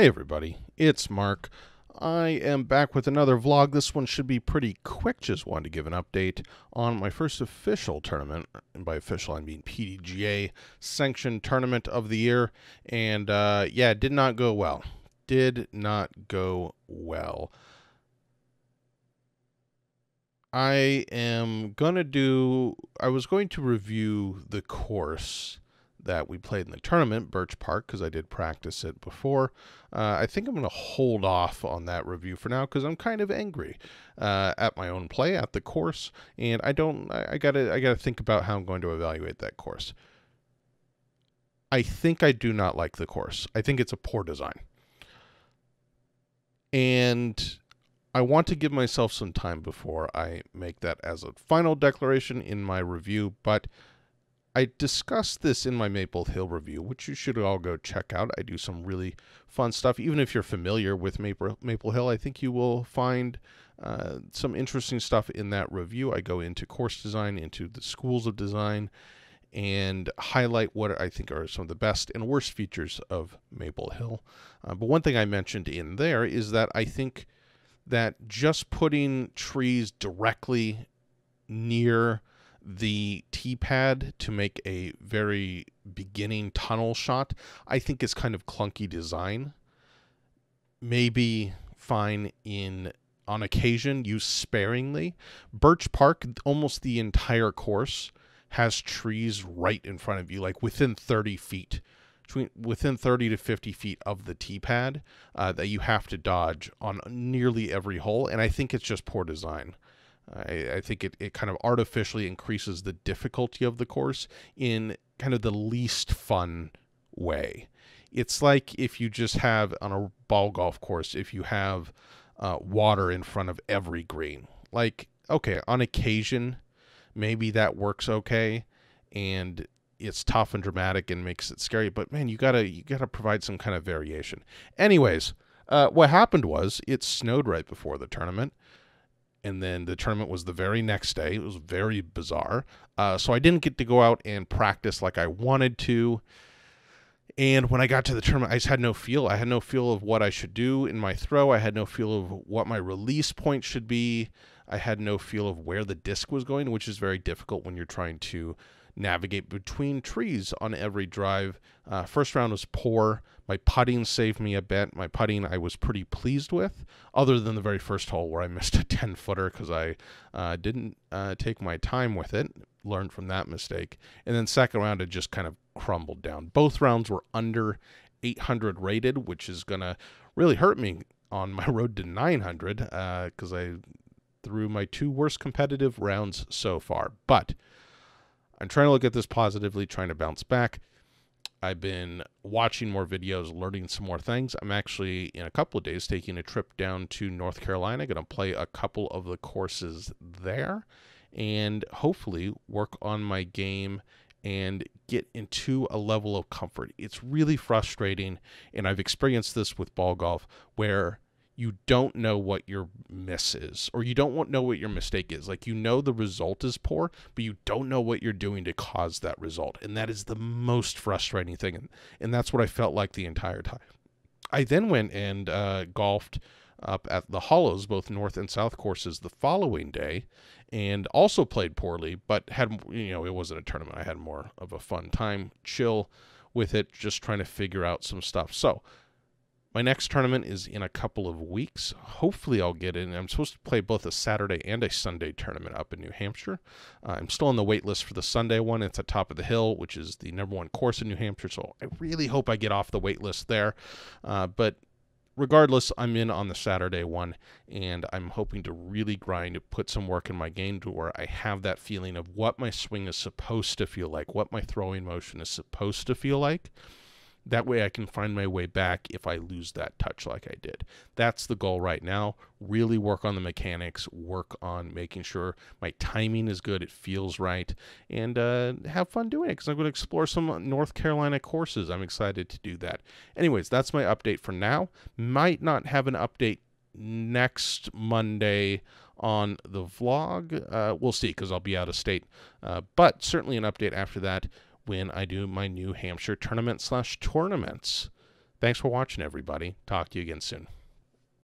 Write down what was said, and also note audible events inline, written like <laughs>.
Hey everybody, it's Mark. I am back with another vlog. This one should be pretty quick. Just wanted to give an update on my first official tournament, and by official I mean PDGA sanctioned tournament of the year. And uh, yeah, it did not go well. Did not go well. I am gonna do. I was going to review the course that we played in the tournament, Birch Park, because I did practice it before. Uh, I think I'm going to hold off on that review for now because I'm kind of angry uh, at my own play at the course, and I don't. I, I gotta. I gotta think about how I'm going to evaluate that course. I think I do not like the course. I think it's a poor design, and I want to give myself some time before I make that as a final declaration in my review, but I discussed this in my Maple Hill review, which you should all go check out. I do some really fun stuff. Even if you're familiar with Maple, Maple Hill, I think you will find uh, some interesting stuff in that review. I go into course design, into the schools of design, and highlight what I think are some of the best and worst features of Maple Hill. Uh, but one thing I mentioned in there is that I think that just putting trees directly near the T pad to make a very beginning tunnel shot, I think is kind of clunky design. Maybe fine in on occasion, use sparingly. Birch Park, almost the entire course, has trees right in front of you, like within 30 feet, between within 30 to 50 feet of the tee pad uh, that you have to dodge on nearly every hole. And I think it's just poor design. I, I think it, it kind of artificially increases the difficulty of the course in kind of the least fun way. It's like if you just have on a ball golf course, if you have uh, water in front of every green. Like, okay, on occasion, maybe that works okay and it's tough and dramatic and makes it scary, but man, you gotta you gotta provide some kind of variation. Anyways, uh, what happened was it snowed right before the tournament, and then the tournament was the very next day. It was very bizarre. Uh, so I didn't get to go out and practice like I wanted to. And when I got to the tournament, I just had no feel. I had no feel of what I should do in my throw. I had no feel of what my release point should be. I had no feel of where the disc was going, which is very difficult when you're trying to navigate between trees on every drive. Uh, first round was poor. My putting saved me a bit. My putting I was pretty pleased with, other than the very first hole where I missed a <laughs> 10 footer because I uh, didn't uh, take my time with it. Learned from that mistake. And then second round, it just kind of crumbled down. Both rounds were under 800 rated, which is going to really hurt me on my <laughs> road to 900 because uh, I threw my two worst competitive rounds so far. But I'm trying to look at this positively, trying to bounce back. I've been watching more videos, learning some more things. I'm actually, in a couple of days, taking a trip down to North Carolina, going to play a couple of the courses there, and hopefully work on my game and get into a level of comfort. It's really frustrating, and I've experienced this with ball golf where you don't know what your miss is or you don't know what your mistake is like you know the result is poor but you don't know what you're doing to cause that result and that is the most frustrating thing and, and that's what i felt like the entire time i then went and uh, golfed up at the hollows both north and south courses the following day and also played poorly but had you know it wasn't a tournament i had more of a fun time chill with it just trying to figure out some stuff so my next tournament is in a couple of weeks. Hopefully, I'll get in. I'm supposed to play both a Saturday and a Sunday tournament up in New Hampshire. Uh, I'm still on the wait list for the Sunday one. It's at Top of the Hill, which is the number one course in New Hampshire. So I really hope I get off the wait list there. Uh, but regardless, I'm in on the Saturday one, and I'm hoping to really grind, put some work in my game to where I have that feeling of what my swing is supposed to feel like, what my throwing motion is supposed to feel like that way I can find my way back if I lose that touch like I did. That's the goal right now. Really work on the mechanics, work on making sure my timing is good, it feels right, and uh, have fun doing it because I'm going to explore some North Carolina courses. I'm excited to do that. Anyways, that's my update for now. Might not have an update next Monday on the vlog. Uh, we'll see because I'll be out of state, uh, but certainly an update after that when I do my New Hampshire tournament slash tournaments. Thanks for watching, everybody. Talk to you again soon.